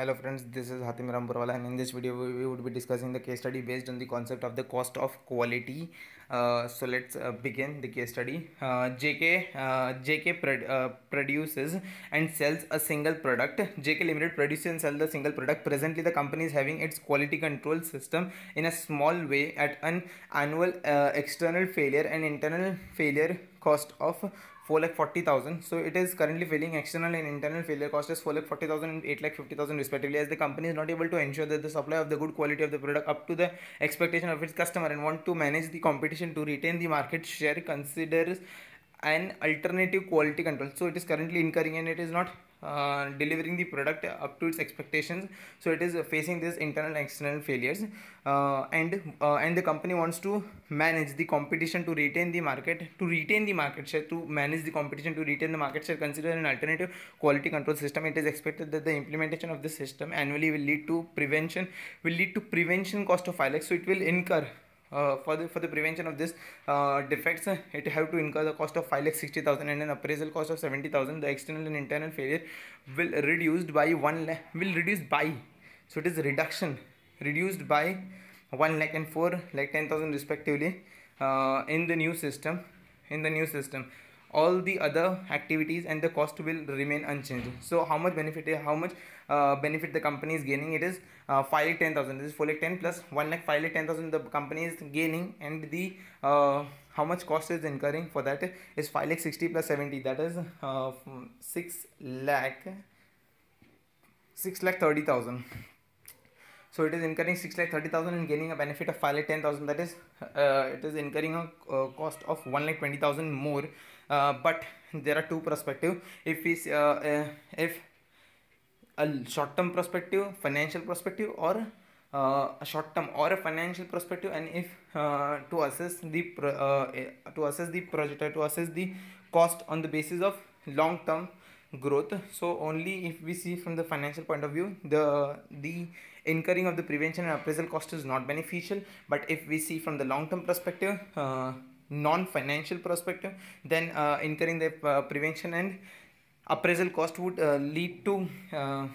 Hello friends, this is Hatim Rampurwala and in this video we would be discussing the case study based on the concept of the cost of quality uh, so let's uh, begin the case study. Uh, JK uh, JK uh, produces and sells a single product. JK Limited produces and sells the single product. Presently, the company is having its quality control system in a small way at an annual external failure and internal failure cost of 4 lakh 40,000. So it is currently failing external and internal failure cost is 4 lakh 40,000 and 8 lakh 50,000 respectively as the company is not able to ensure that the supply of the good quality of the product up to the expectation of its customer and want to manage the competition competition to retain the market share considers an alternative quality control so it is currently incurring and it is not uh, delivering the product up to its expectations so it is facing this internal and external failures uh, and uh, and the company wants to manage the competition to retain the market to retain the market share to manage the competition to retain the market share consider an alternative quality control system it is expected that the implementation of this system annually will lead to prevention will lead to prevention cost of ILAC so it will incur uh, for the for the prevention of this uh, defects uh, it have to incur the cost of 5 lakh 60000 and an appraisal cost of 70000 the external and internal failure will reduced by 1 lakh will reduce by so it is reduction reduced by 1 lakh and 4 lakh 10000 respectively uh, in the new system in the new system all the other activities and the cost will remain unchanged so how much benefit how much uh, benefit the company is gaining it is uh, 5 lakh 10000 this is 4 lakh 10 plus 1 lakh 5 lakh 10000 the company is gaining and the uh, how much cost is incurring for that is 5 lakh 60 plus 70 that is uh, 6 lakh 6 lakh 30000 so it is incurring 6 lakh 30000 and gaining a benefit of 5 lakh 10000 that is uh, it is incurring a uh, cost of 1 lakh 20000 more uh, but there are two perspective if is uh, uh, if a short term perspective financial perspective or uh, a short term or a financial perspective and if uh, to assess the uh, to assess the project to assess the cost on the basis of long term growth so only if we see from the financial point of view the the incurring of the prevention and appraisal cost is not beneficial but if we see from the long term perspective non-financial perspective then uh, incurring the uh, prevention and appraisal cost would uh, lead to uh,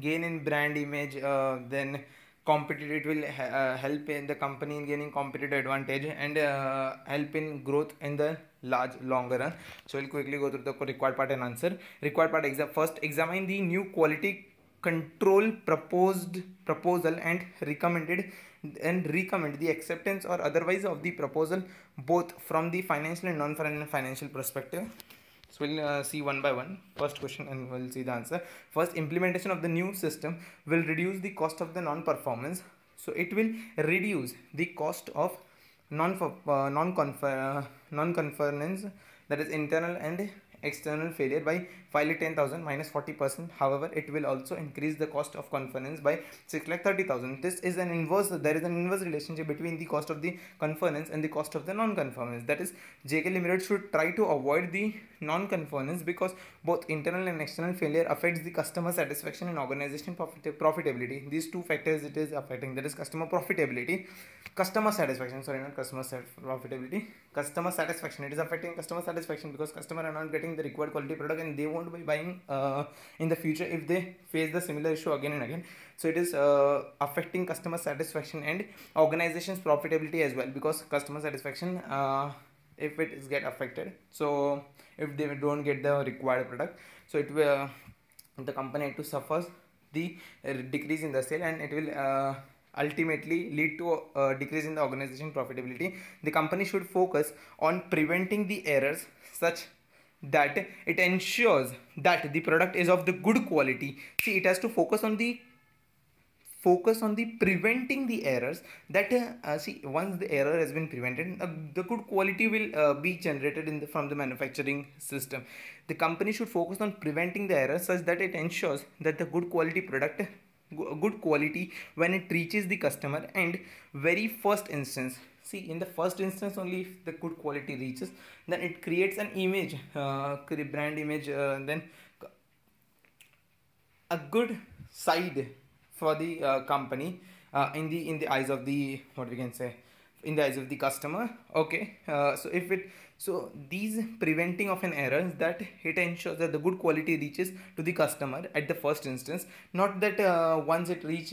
gain in brand image uh, then competitive it will uh, help in the company in gaining competitive advantage and help in growth in the large longer run so we'll quickly go through the required part and answer required part exam first examine the new quality control proposed proposal and recommended and recommend the acceptance or otherwise of the proposal both from the financial and non-financial perspective so we'll uh, see one by one. First question and we'll see the answer. First, implementation of the new system will reduce the cost of the non-performance. So it will reduce the cost of non uh, non non uh, non-conference that is internal and external failure by it 10,000 minus 40%. However, it will also increase the cost of conference by 6 lakh 30,000. This is an inverse, there is an inverse relationship between the cost of the conference and the cost of the non-conformance. That is, JK Limited should try to avoid the non-conformance because both internal and external failure affects the customer satisfaction and organization profit profitability. These two factors it is affecting, that is customer profitability, customer satisfaction, sorry, not customer profitability, customer satisfaction. It is affecting customer satisfaction because customer are not getting the required quality product and they won't won't be buying uh, in the future if they face the similar issue again and again so it is uh, affecting customer satisfaction and organization's profitability as well because customer satisfaction uh, if it is get affected so if they don't get the required product so it will the company to suffers the decrease in the sale and it will uh, ultimately lead to a uh, decrease in the organization profitability the company should focus on preventing the errors such that it ensures that the product is of the good quality see it has to focus on the focus on the preventing the errors that uh, uh, see once the error has been prevented uh, the good quality will uh, be generated in the, from the manufacturing system the company should focus on preventing the errors such that it ensures that the good quality product good quality when it reaches the customer and very first instance see in the first instance only if the good quality reaches then it creates an image uh, brand image uh, then a good side for the uh, company uh, in the in the eyes of the what we can say in the eyes of the customer okay uh, so if it so these preventing of an error is that it ensures that the good quality reaches to the customer at the first instance not that uh, once it reach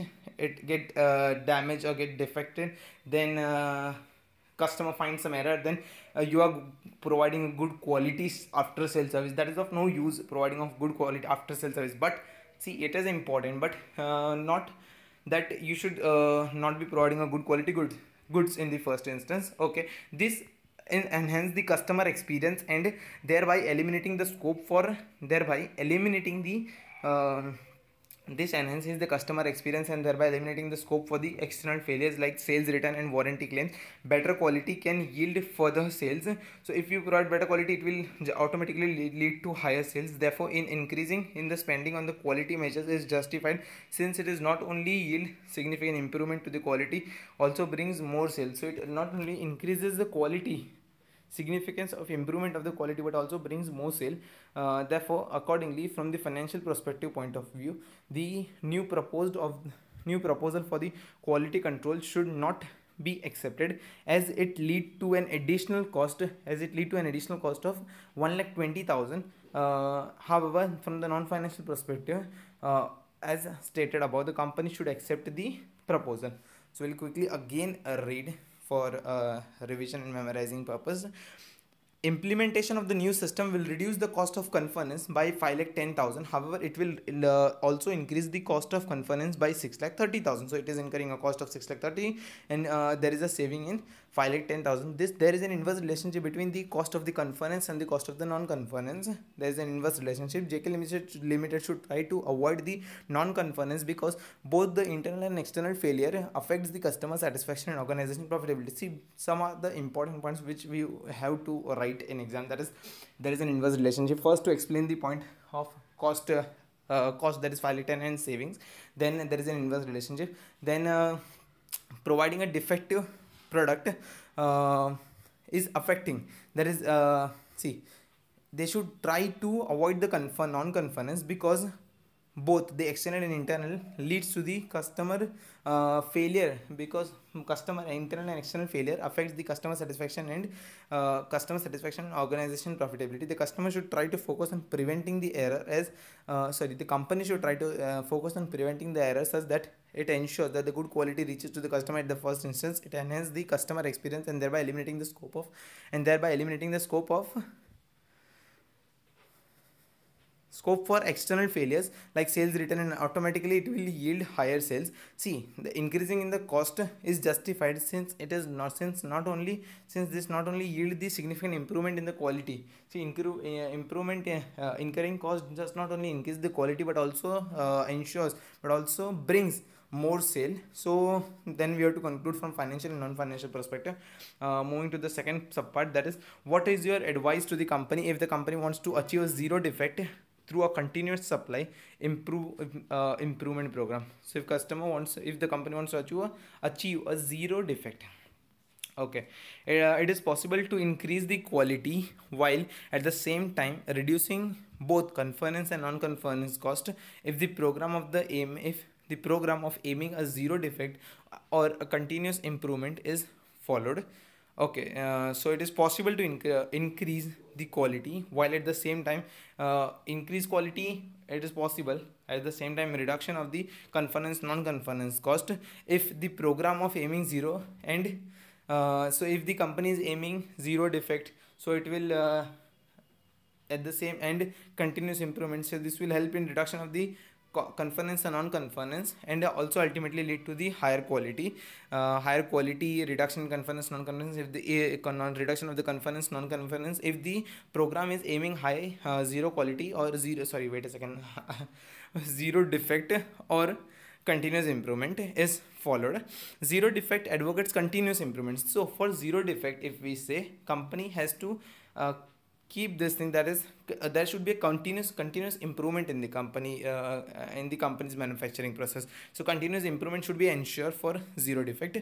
it get uh, damaged or get defected then uh, customer finds some error then uh, you are providing good quality after sale service that is of no use providing of good quality after sale service but see it is important but uh, not that you should uh, not be providing a good quality goods goods in the first instance okay this and enhance the customer experience and thereby eliminating the scope for thereby eliminating the uh, this enhances the customer experience and thereby eliminating the scope for the external failures like sales return and warranty claims. Better quality can yield further sales. So if you provide better quality, it will automatically lead to higher sales. Therefore, in increasing in the spending on the quality measures is justified since it is not only yield significant improvement to the quality, also brings more sales. So it not only increases the quality significance of improvement of the quality but also brings more sale uh, therefore accordingly from the financial perspective point of view the new proposed of new proposal for the quality control should not be accepted as it lead to an additional cost as it lead to an additional cost of 1 lakh 20000 uh, however from the non financial perspective uh, as stated above the company should accept the proposal so we'll quickly again read for uh, revision and memorizing purpose Implementation of the new system will reduce the cost of conference by 5 lakh 10,000. However, it will uh, also increase the cost of conference by 6 lakh 30,000. So it is incurring a cost of 6 lakh 30 and uh, there is a saving in 5 lakh 10,000. This there is an inverse relationship between the cost of the conference and the cost of the non-conference. There is an inverse relationship. JK Limited, Limited should try to avoid the non-conference because both the internal and external failure affects the customer satisfaction and organization profitability. See, some of the important points which we have to write write in exam that is there is an inverse relationship first to explain the point of cost uh, uh, cost that is phyleton and savings then there is an inverse relationship then uh, providing a defective product uh, is affecting that is uh, see they should try to avoid the non-conformance because both the external and internal leads to the customer uh, failure because customer internal and external failure affects the customer satisfaction and uh, customer satisfaction and organization profitability the customer should try to focus on preventing the error as uh, sorry the company should try to uh, focus on preventing the error such that it ensures that the good quality reaches to the customer at the first instance it enhances the customer experience and thereby eliminating the scope of and thereby eliminating the scope of scope for external failures like sales return and automatically it will yield higher sales see the increasing in the cost is justified since it is not since not only since this not only yield the significant improvement in the quality see improve, uh, improvement eh, uh, incurring cost just not only increase the quality but also uh, ensures but also brings more sale so then we have to conclude from financial and non-financial perspective uh, moving to the second subpart that is what is your advice to the company if the company wants to achieve zero defect through a continuous supply improve uh, improvement program so if customer wants if the company wants to achieve a, achieve a zero defect okay uh, it is possible to increase the quality while at the same time reducing both conformance and non-conformance cost if the program of the aim if the program of aiming a zero defect or a continuous improvement is followed okay uh, so it is possible to inc uh, increase the quality while at the same time uh, increase quality it is possible at the same time reduction of the conference non-conference cost if the program of aiming zero and uh, so if the company is aiming zero defect so it will uh, at the same end continuous improvement so this will help in reduction of the conference and non-conference and also ultimately lead to the higher quality uh, higher quality reduction in conference non-conference if the uh, non reduction of the conference non-conference if the program is aiming high uh, zero quality or zero sorry wait a second zero defect or continuous improvement is followed zero defect advocates continuous improvements so for zero defect if we say company has to uh, keep this thing that is uh, there should be a continuous continuous improvement in the company uh, in the company's manufacturing process so continuous improvement should be ensured for zero defect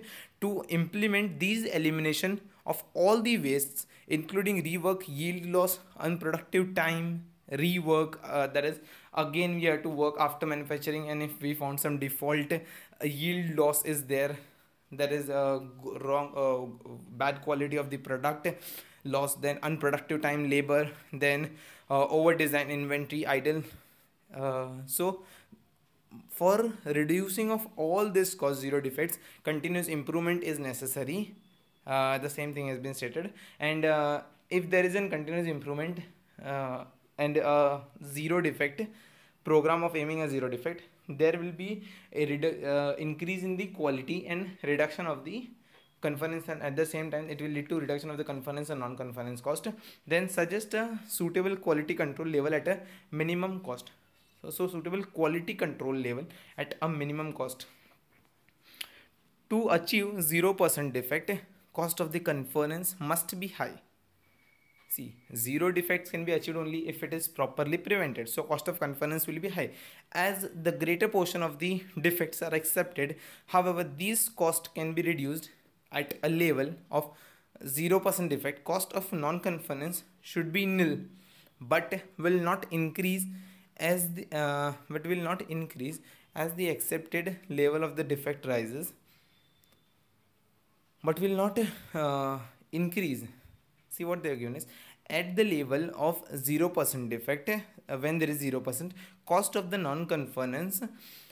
to implement these elimination of all the wastes including rework yield loss unproductive time rework uh, that is again we have to work after manufacturing and if we found some default yield loss is there that is a uh, wrong uh, bad quality of the product loss, then unproductive time labor, then uh, over design inventory idle. Uh, so for reducing of all this cause zero defects, continuous improvement is necessary. Uh, the same thing has been stated. And uh, if there is a continuous improvement uh, and a zero defect program of aiming a zero defect, there will be a redu- uh, increase in the quality and reduction of the conference and at the same time it will lead to reduction of the conference and non-conference cost then suggest a suitable quality control level at a minimum cost so, so suitable quality control level at a minimum cost to achieve 0% defect cost of the conference must be high see zero defects can be achieved only if it is properly prevented so cost of conference will be high as the greater portion of the defects are accepted however these cost can be reduced at a level of 0% effect, cost of non-conformance should be nil, but will not increase as the, uh, but will not increase as the accepted level of the defect rises, but will not uh, increase. See what they are given is at the level of 0% defect uh, when there is 0% cost of the non-conformance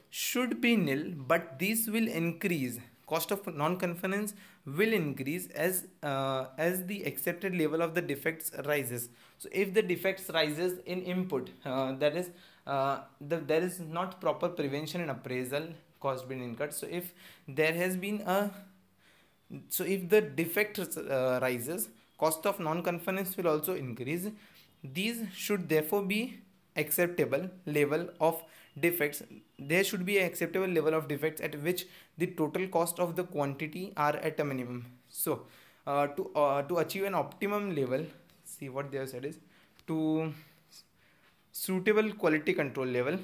should be nil but this will increase cost of non-conformance will increase as uh, as the accepted level of the defects rises so if the defects rises in input uh, that is uh, the, there is not proper prevention and appraisal cost being incurred so if there has been a so if the defect uh, rises cost of non-conformance will also increase these should therefore be acceptable level of defects there should be an acceptable level of defects at which the total cost of the quantity are at a minimum so uh, to uh, to achieve an optimum level see what they have said is to suitable quality control level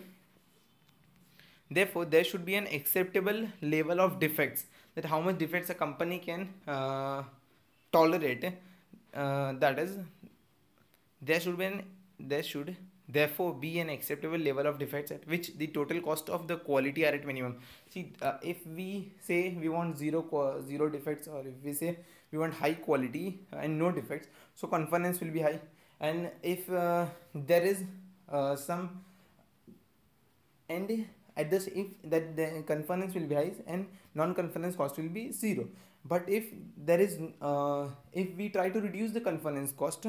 therefore there should be an acceptable level of defects that how much defects a company can uh, tolerate uh, that is there should be an there should therefore be an acceptable level of defects at which the total cost of the quality are at minimum see uh, if we say we want zero zero defects or if we say we want high quality and no defects so confidence will be high and if uh, there is uh, some and at this if that the confidence will be high and non-confidence cost will be zero but if there is uh, if we try to reduce the confidence cost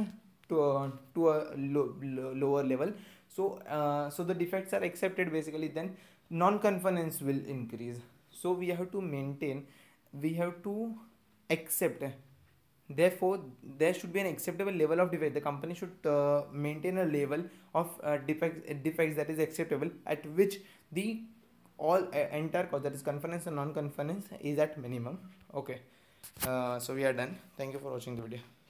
to a, to a low, low, lower level so uh, so the defects are accepted basically then non-conformance will increase so we have to maintain we have to accept therefore there should be an acceptable level of defect the company should uh, maintain a level of uh, defects defects that is acceptable at which the all uh, entire cause that is conformance and non-conformance is at minimum okay uh, so we are done thank you for watching the video